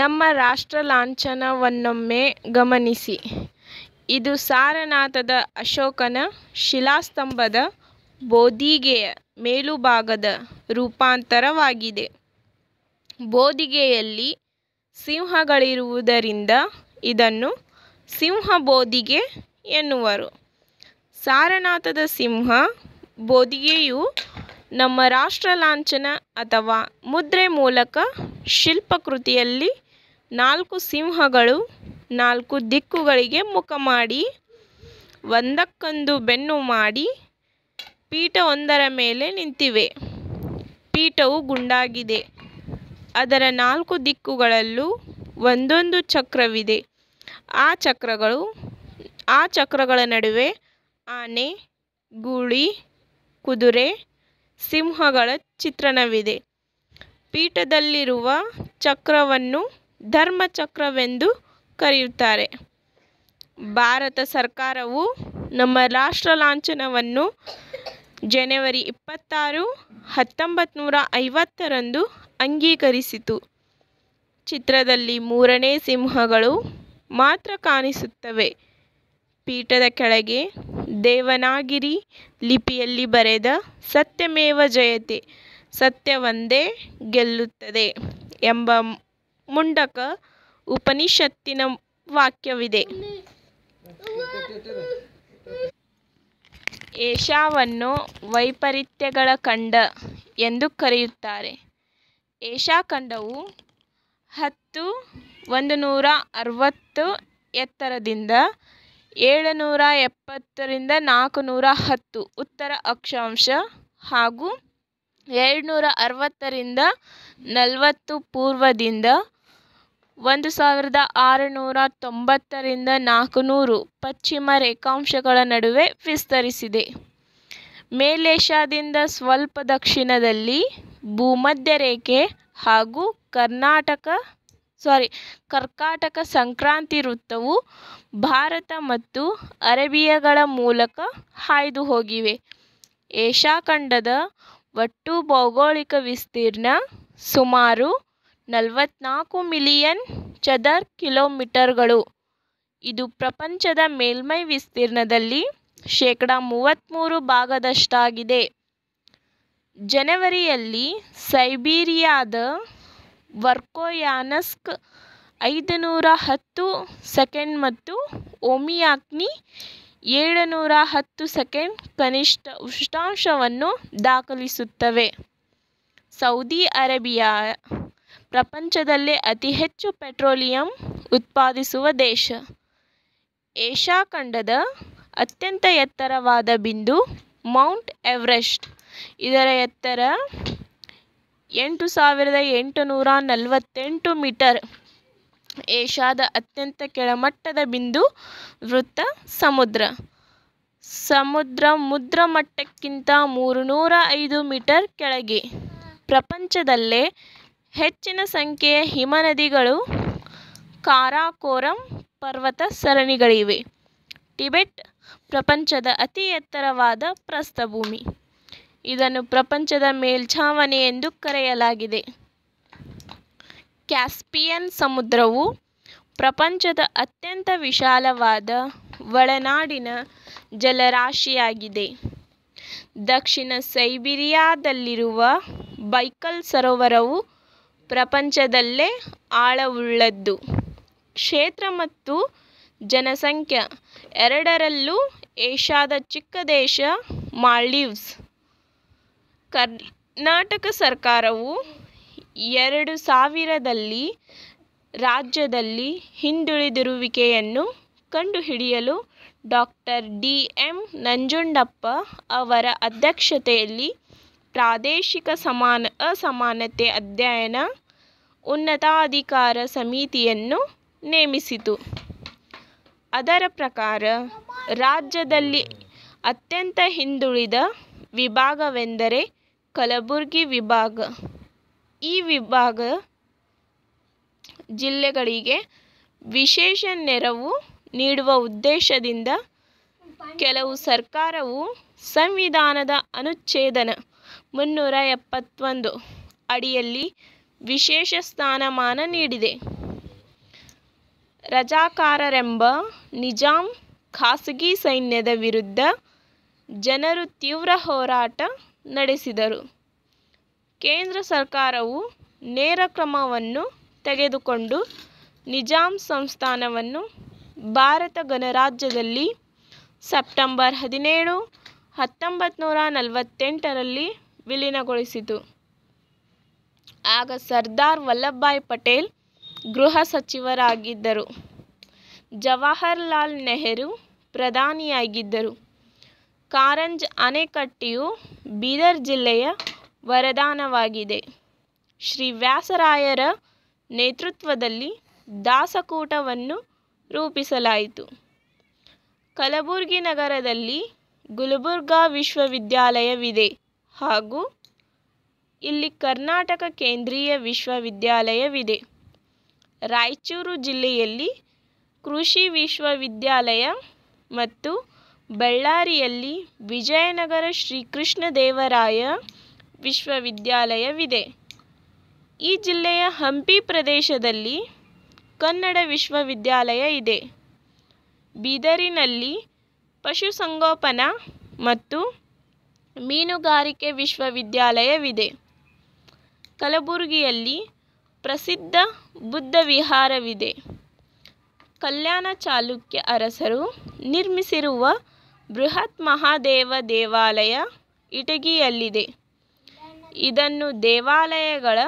ನಮ್ಮ ರಾಷ್ಟ್ರ ಲಾಂಛನವನ್ನೊಮ್ಮೆ ಗಮನಿಸಿ ಇದು ಸಾರನಾಥದ ಅಶೋಕನ ಶಿಲಾಸ್ತಂಭದ ಬೋದಿಗೆಯ ಮೇಲುಭಾಗದ ರೂಪಾಂತರವಾಗಿದೆ ಬೋದಿಗೆಯಲ್ಲಿ ಸಿಂಹಗಳಿರುವುದರಿಂದ ಇದನ್ನು ಸಿಂಹ ಬೋದಿಗೆ ಎನ್ನುವರು ಸಾರನಾಥದ ಸಿಂಹ ಬೋದಿಗೆಯು ನಮ್ಮ ರಾಷ್ಟ್ರ ಲಾಂಛನ ಅಥವಾ ಮುದ್ರೆ ಮೂಲಕ ಶಿಲ್ಪಕೃತಿಯಲ್ಲಿ ನಾಲ್ಕು ಸಿಂಹಗಳು ನಾಲ್ಕು ದಿಕ್ಕುಗಳಿಗೆ ಮುಖ ಮಾಡಿ ಒಂದಕ್ಕೊಂದು ಬೆನ್ನು ಮಾಡಿ ಪೀಠವೊಂದರ ಮೇಲೆ ನಿಂತಿವೆ ಪೀಠವು ಗುಂಡಾಗಿದೆ ಅದರ ನಾಲ್ಕು ದಿಕ್ಕುಗಳಲ್ಲೂ ಒಂದೊಂದು ಚಕ್ರವಿದೆ ಆ ಚಕ್ರಗಳು ಆ ಚಕ್ರಗಳ ನಡುವೆ ಆನೆ ಗೂಳಿ ಕುದುರೆ ಸಿಂಹಗಳ ಚಿತ್ರಣವಿದೆ ಪೀಠದಲ್ಲಿರುವ ಚಕ್ರವನ್ನು ಧರ್ಮಚಕ್ರವೆಂದು ಕರೆಯುತ್ತಾರೆ ಭಾರತ ಸರ್ಕಾರವು ನಮ್ಮ ರಾಷ್ಟ್ರ ಲಾಂಛನವನ್ನು ಜನವರಿ ಇಪ್ಪತ್ತಾರು ಹತ್ತೊಂಬತ್ತು ನೂರ ಐವತ್ತರಂದು ಅಂಗೀಕರಿಸಿತು ಚಿತ್ರದಲ್ಲಿ ಮೂರನೇ ಸಿಂಹಗಳು ಮಾತ್ರ ಕಾಣಿಸುತ್ತವೆ ಪೀಠದ ಕೆಳಗೆ ದೇವನಾಗಿರಿ ಲಿಪಿಯಲ್ಲಿ ಬರೆದ ಸತ್ಯಮೇವ ಜಯತೆ ಸತ್ಯವೊಂದೇ ಗೆಲ್ಲುತ್ತದೆ ಎಂಬ ಮುಂಡಕ ಉಪನಿಷತ್ತಿನ ವಾಕ್ಯವಿದೆ ಏಷಾವನ್ನು ವೈಪರೀತ್ಯಗಳ ಖಂಡ ಎಂದು ಕರೆಯುತ್ತಾರೆ ಏಷಾ ಖಂಡವು ಹತ್ತು ಒಂದು ನೂರ ಅರವತ್ತು ಎತ್ತರದಿಂದ ನೂರ ಎಪ್ಪತ್ತರಿಂದ ನಾಲ್ಕು ನೂರ ಹತ್ತು ಉತ್ತರ ಅಕ್ಷಾಂಶ ಹಾಗೂ ಏಳ್ನೂರ ಅರವತ್ತರಿಂದ ನಲವತ್ತು ಪೂರ್ವದಿಂದ ಒಂದು ಸಾವಿರದ ಆರುನೂರ ತೊಂಬತ್ತರಿಂದ ನಾಲ್ಕುನೂರು ಪಶ್ಚಿಮ ರೇಖಾಂಶಗಳ ನಡುವೆ ವಿಸ್ತರಿಸಿದೆ ಮೇಲೇಷ್ಯಾದಿಂದ ಸ್ವಲ್ಪ ದಕ್ಷಿಣದಲ್ಲಿ ಭೂಮಧ್ಯ ರೇಖೆ ಹಾಗೂ ಕರ್ನಾಟಕ ಸಾರಿ ಕರ್ಕಾಟಕ ಸಂಕ್ರಾಂತಿ ವೃತ್ತವು ಭಾರತ ಮತ್ತು ಅರೇಬಿಯಗಳ ಮೂಲಕ ಹಾಯ್ದು ಹೋಗಿವೆ ಏಷ್ಯಾ ಖಂಡದ ಒಟ್ಟು ಭೌಗೋಳಿಕ ವಿಸ್ತೀರ್ಣ ಸುಮಾರು ನಲವತ್ತ್ನಾಲ್ಕು ಮಿಲಿಯನ್ ಚದರ ಕಿಲೋಮೀಟರ್ಗಳು ಇದು ಪ್ರಪಂಚದ ಮೇಲ್ಮೈ ವಿಸ್ತೀರ್ಣದಲ್ಲಿ ಶೇಕಡ ಮೂವತ್ತ್ಮೂರು ಭಾಗದಷ್ಟಾಗಿದೆ ಜನವರಿಯಲ್ಲಿ ಸೈಬೀರಿಯಾದ ವರ್ಕೋಯಾನಸ್ಕ್ ಐದು ನೂರ ಹತ್ತು ಸೆಕೆಂಡ್ ಮತ್ತು ಓಮಿಯಾಕ್ನಿ ಏಳುನೂರ ಹತ್ತು ಸೆಕೆಂಡ್ ಕನಿಷ್ಠ ಉಷ್ಣಾಂಶವನ್ನು ದಾಖಲಿಸುತ್ತವೆ ಸೌದಿ ಅರೇಬಿಯಾ ಪ್ರಪಂಚದಲ್ಲೇ ಅತಿ ಹೆಚ್ಚು ಪೆಟ್ರೋಲಿಯಂ ಉತ್ಪಾದಿಸುವ ದೇಶ ಏಷ್ಯಾ ಖಂಡದ ಅತ್ಯಂತ ಎತ್ತರವಾದ ಬಿಂದು ಮೌಂಟ್ ಎವರೆಸ್ಟ್ ಇದರ ಎತ್ತರ ಎಂಟು ಸಾವಿರದ ಎಂಟು ನೂರ ನಲವತ್ತೆಂಟು ಮೀಟರ್ ಏಷ್ಯಾದ ಅತ್ಯಂತ ಕೆಳಮಟ್ಟದ ಬಿಂದು ವೃತ್ತ ಸಮುದ್ರ ಸಮುದ್ರ ಮುದ್ರ ಮಟ್ಟಕ್ಕಿಂತ ಮೂರುನೂರ ಐದು ಮೀಟರ್ ಕೆಳಗೆ ಪ್ರಪಂಚದಲ್ಲೇ ಹೆಚ್ಚಿನ ಸಂಖ್ಯೆಯ ಹಿಮನದಿಗಳು ಕಾರಾಕೋರಂ ಪರ್ವತ ಸರಣಿಗಳಿವೆ ಟಿಬೆಟ್ ಪ್ರಪಂಚದ ಅತಿ ಎತ್ತರವಾದ ಪ್ರಸ್ಥಭೂಮಿ ಇದನ್ನು ಪ್ರಪಂಚದ ಮೇಲ್ಛಾವಣಿ ಎಂದು ಕರೆಯಲಾಗಿದೆ ಕ್ಯಾಸ್ಪಿಯನ್ ಸಮುದ್ರವು ಪ್ರಪಂಚದ ಅತ್ಯಂತ ವಿಶಾಲವಾದ ಒಳನಾಡಿನ ಜಲರಾಶಿಯಾಗಿದೆ ದಕ್ಷಿಣ ಸೈಬೀರಿಯಾದಲ್ಲಿರುವ ಬೈಕಲ್ ಸರೋವರವು ಪ್ರಪಂಚದಲ್ಲೇ ಆಳವುಳ್ಳದ್ದು ಕ್ಷೇತ್ರ ಮತ್ತು ಜನಸಂಖ್ಯೆ ಎರಡರಲ್ಲೂ ಏಷ್ಯಾದ ಚಿಕ್ಕ ದೇಶ ಮಾಲ್ಡೀವ್ಸ್ ಕರ್ನಾಟಕ ಸರ್ಕಾರವು ಎರಡು ಸಾವಿರದಲ್ಲಿ ರಾಜ್ಯದಲ್ಲಿ ಹಿಂದುಳಿದಿರುವಿಕೆಯನ್ನು ಕಂಡುಹಿಡಿಯಲು ಡಾಕ್ಟರ್ ಡಿ ಎಂ ನಂಜುಂಡಪ್ಪ ಅವರ ಅಧ್ಯಕ್ಷತೆಯಲ್ಲಿ ಪ್ರಾದೇಶಿಕ ಸಮಾನ ಅಸಮಾನತೆ ಅಧ್ಯಯನ ಉನ್ನತಾಧಿಕಾರ ಸಮಿತಿಯನ್ನು ನೇಮಿಸಿತು ಅದರ ಪ್ರಕಾರ ರಾಜ್ಯದಲ್ಲಿ ಅತ್ಯಂತ ಹಿಂದುಳಿದ ವಿಭಾಗವೆಂದರೆ ಕಲಬುರ್ಗಿ ವಿಭಾಗ ಈ ವಿಭಾಗ ಜಿಲ್ಲೆಗಳಿಗೆ ವಿಶೇಷ ನೆರವು ನೀಡುವ ಉದ್ದೇಶದಿಂದ ಕೆಲವು ಸರ್ಕಾರವು ಸಂವಿಧಾನದ ಅನುಚ್ಛೇದನ ಮುನ್ನೂರ ಎಪ್ಪತ್ತೊಂದು ಅಡಿಯಲ್ಲಿ ವಿಶೇಷ ಸ್ಥಾನಮಾನ ನೀಡಿದೆ ರಜಾಕಾರರೆಂಬ ನಿಜಾಂ ಖಾಸಗಿ ಸೈನ್ಯದ ವಿರುದ್ಧ ಜನರು ತೀವ್ರ ಹೋರಾಟ ನಡೆಸಿದರು ಕೇಂದ್ರ ಸರ್ಕಾರವು ನೇರ ಕ್ರಮವನ್ನು ತೆಗೆದುಕೊಂಡು ನಿಜಾಮ್ ಸಂಸ್ಥಾನವನ್ನು ಭಾರತ ಗಣರಾಜ್ಯದಲ್ಲಿ ಸೆಪ್ಟೆಂಬರ್ ಹದಿನೇಳು ಹತ್ತೊಂಬತ್ತು ನೂರ ನಲವತ್ತೆಂಟರಲ್ಲಿ ವಿಲೀನಗೊಳಿಸಿತು ಆಗ ಸರ್ದಾರ್ ವಲ್ಲಭಭಾಯಿ ಪಟೇಲ್ ಗೃಹ ಸಚಿವರಾಗಿದ್ದರು ಜವಾಹರ್ಲಾಲ್ ನೆಹರು ಪ್ರಧಾನಿಯಾಗಿದ್ದರು ಕಾರಂಜ್ ಅಣೆಕಟ್ಟೆಯು ಬೀದರ್ ಜಿಲ್ಲೆಯ ವರದಾನವಾಗಿದೆ ಶ್ರೀ ವ್ಯಾಸರಾಯರ ನೇತೃತ್ವದಲ್ಲಿ ದಾಸಕೂಟವನ್ನು ರೂಪಿಸಲಾಯಿತು ಕಲಬುರಗಿ ನಗರದಲ್ಲಿ ಗುಲ್ಬರ್ಗಾ ವಿಶ್ವವಿದ್ಯಾಲಯವಿದೆ ಹಾಗೂ ಇಲ್ಲಿ ಕರ್ನಾಟಕ ಕೇಂದ್ರೀಯ ವಿಶ್ವವಿದ್ಯಾಲಯವಿದೆ ರಾಯಚೂರು ಜಿಲ್ಲೆಯಲ್ಲಿ ಕೃಷಿ ವಿಶ್ವವಿದ್ಯಾಲಯ ಮತ್ತು ಬಳ್ಳಾರಿಯಲ್ಲಿ ವಿಜಯನಗರ ಶ್ರೀಕೃಷ್ಣದೇವರಾಯ ವಿಶ್ವವಿದ್ಯಾಲಯವಿದೆ ಈ ಜಿಲ್ಲೆಯ ಹಂಪಿ ಪ್ರದೇಶದಲ್ಲಿ ಕನ್ನಡ ವಿಶ್ವವಿದ್ಯಾಲಯ ಇದೆ ಬೀದರಿನಲ್ಲಿ ಪಶುಸಂಗೋಪನಾ ಮತ್ತು ಮೀನುಗಾರಿಕೆ ವಿಶ್ವವಿದ್ಯಾಲಯವಿದೆ ಕಲಬುರಗಿಯಲ್ಲಿ ಪ್ರಸಿದ್ಧ ಬುದ್ಧ ವಿಹಾರವಿದೆ ಕಲ್ಯಾಣ ಚಾಲುಕ್ಯ ಅರಸರು ನಿರ್ಮಿಸಿರುವ ಬೃಹತ್ ಮಹಾದೇವ ದೇವಾಲಯ ಇಟಗಿಯಲ್ಲಿದೆ ಇದನ್ನು ದೇವಾಲಯಗಳ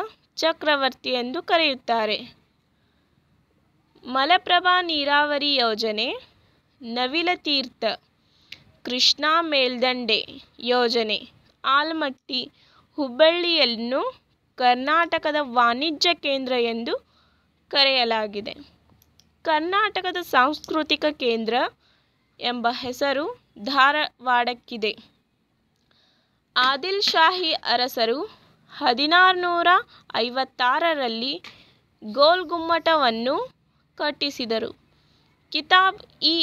ಚಕ್ರವರ್ತಿ ಎಂದು ಕರೆಯುತ್ತಾರೆ ಮಲಪ್ರಭಾ ನೀರಾವರಿ ಯೋಜನೆ ನವಿಲತೀರ್ಥ ಕೃಷ್ಣಾ ಮೇಲ್ದಂಡೆ ಯೋಜನೆ ಆಲಮಟ್ಟಿ ಹುಬ್ಬಳ್ಳಿಯನ್ನು ಕರ್ನಾಟಕದ ವಾಣಿಜ್ಯ ಕೇಂದ್ರ ಎಂದು ಕರೆಯಲಾಗಿದೆ ಕರ್ನಾಟಕದ ಸಾಂಸ್ಕೃತಿಕ ಕೇಂದ್ರ ಎಂಬ ಹೆಸರು ಧಾರವಾಡಕ್ಕಿದೆ ಆದಿಲ್ ಶಾಹಿ ಅರಸರು ಹದಿನಾರುನೂರ ಐವತ್ತಾರರಲ್ಲಿ ಗೋಲ್ಗುಮ್ಮಟವನ್ನು ಕಟ್ಟಿಸಿದರು ಕಿತಾಬ್ ಇ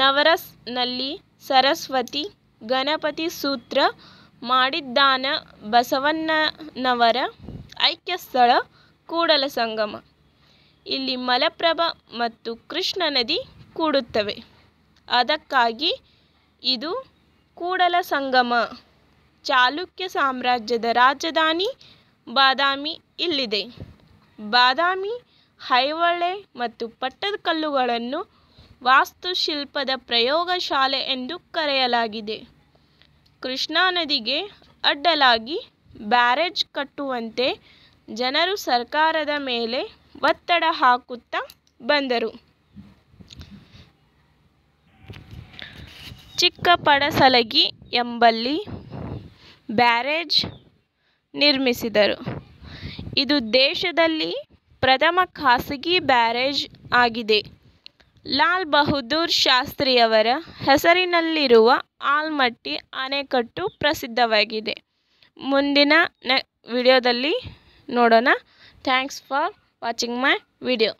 ನವರಸ್ನಲ್ಲಿ ಸರಸ್ವತಿ ಗಣಪತಿ ಸೂತ್ರ ಮಾಡಿದ್ದಾನ ಬಸವಣ್ಣನವರ ಐಕ್ಯಸ್ಥಳ ಕೂಡಲ ಸಂಗಮ ಇಲ್ಲಿ ಮಲಪ್ರಭ ಮತ್ತು ಕೃಷ್ಣ ನದಿ ಕೂಡುತ್ತವೆ ಅದಕ್ಕಾಗಿ ಇದು ಕೂಡಲ ಸಂಗಮ ಚಾಲುಕ್ಯ ಸಾಮ್ರಾಜ್ಯದ ರಾಜಧಾನಿ ಬಾದಾಮಿ ಇಲ್ಲಿದೆ ಬಾದಾಮಿ ಐಹೊಳೆ ಮತ್ತು ಪಟ್ಟದಕಲ್ಲುಗಳನ್ನು ವಾಸ್ತುಶಿಲ್ಪದ ಪ್ರಯೋಗಶಾಲೆ ಎಂದು ಕರೆಯಲಾಗಿದೆ ಕೃಷ್ಣಾ ನದಿಗೆ ಅಡ್ಡಲಾಗಿ ಬ್ಯಾರೇಜ್ ಕಟ್ಟುವಂತೆ ಜನರು ಸರ್ಕಾರದ ಮೇಲೆ ಒತ್ತಡ ಹಾಕುತ್ತಾ ಬಂದರು ಚಿಕ್ಕಪಡಸಲಗಿ ಎಂಬಲ್ಲಿ ಬ್ಯಾರೇಜ್ ನಿರ್ಮಿಸಿದರು ಇದು ದೇಶದಲ್ಲಿ ಪ್ರಥಮ ಖಾಸಗಿ ಬ್ಯಾರೇಜ್ ಆಗಿದೆ ಲಾಲ್ ಬಹದ್ದೂರ್ ಶಾಸ್ತ್ರಿಯವರ ಹೆಸರಿನಲ್ಲಿರುವ ಆಲ್ಮಟ್ಟಿ ಅಣೆಕಟ್ಟು ಪ್ರಸಿದ್ಧವಾಗಿದೆ ಮುಂದಿನ ನ ವಿಡಿಯೋದಲ್ಲಿ ನೋಡೋಣ thanks for watching my video